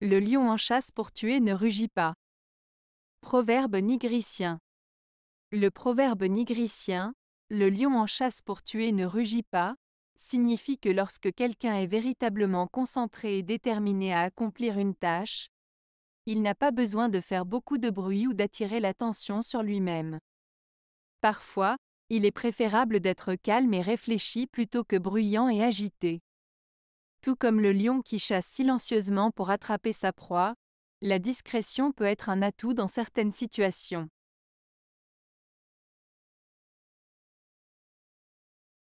Le lion en chasse pour tuer ne rugit pas. Proverbe nigricien. Le proverbe nigricien, le lion en chasse pour tuer ne rugit pas, signifie que lorsque quelqu'un est véritablement concentré et déterminé à accomplir une tâche, il n'a pas besoin de faire beaucoup de bruit ou d'attirer l'attention sur lui-même. Parfois, il est préférable d'être calme et réfléchi plutôt que bruyant et agité. Tout comme le lion qui chasse silencieusement pour attraper sa proie, la discrétion peut être un atout dans certaines situations.